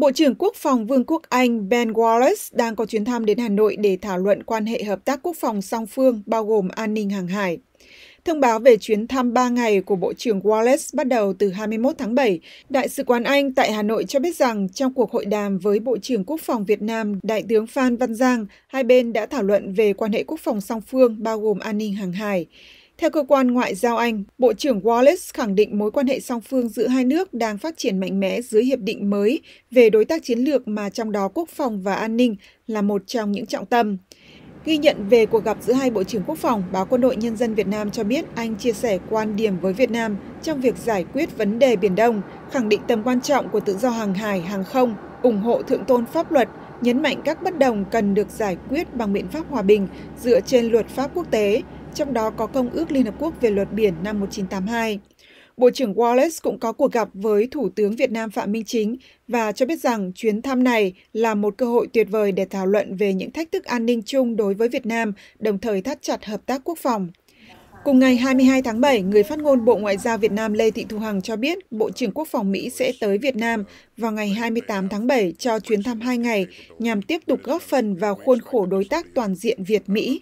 Bộ trưởng Quốc phòng Vương quốc Anh Ben Wallace đang có chuyến thăm đến Hà Nội để thảo luận quan hệ hợp tác quốc phòng song phương bao gồm an ninh hàng hải. Thông báo về chuyến thăm 3 ngày của Bộ trưởng Wallace bắt đầu từ 21 tháng 7, Đại sứ quán Anh tại Hà Nội cho biết rằng trong cuộc hội đàm với Bộ trưởng Quốc phòng Việt Nam, Đại tướng Phan Văn Giang, hai bên đã thảo luận về quan hệ quốc phòng song phương bao gồm an ninh hàng hải. Theo cơ quan ngoại giao Anh, Bộ trưởng Wallace khẳng định mối quan hệ song phương giữa hai nước đang phát triển mạnh mẽ dưới hiệp định mới về đối tác chiến lược mà trong đó quốc phòng và an ninh là một trong những trọng tâm. Ghi nhận về cuộc gặp giữa hai Bộ trưởng Quốc phòng, báo Quân đội Nhân dân Việt Nam cho biết Anh chia sẻ quan điểm với Việt Nam trong việc giải quyết vấn đề Biển Đông, khẳng định tầm quan trọng của tự do hàng hải, hàng không, ủng hộ thượng tôn pháp luật, nhấn mạnh các bất đồng cần được giải quyết bằng biện pháp hòa bình dựa trên luật pháp quốc tế, trong đó có Công ước Liên Hợp Quốc về luật biển năm 1982. Bộ trưởng Wallace cũng có cuộc gặp với Thủ tướng Việt Nam Phạm Minh Chính và cho biết rằng chuyến thăm này là một cơ hội tuyệt vời để thảo luận về những thách thức an ninh chung đối với Việt Nam, đồng thời thắt chặt hợp tác quốc phòng. Cùng ngày 22 tháng 7, người phát ngôn Bộ Ngoại giao Việt Nam Lê Thị Thu Hằng cho biết Bộ trưởng Quốc phòng Mỹ sẽ tới Việt Nam vào ngày 28 tháng 7 cho chuyến thăm 2 ngày nhằm tiếp tục góp phần vào khuôn khổ đối tác toàn diện Việt-Mỹ.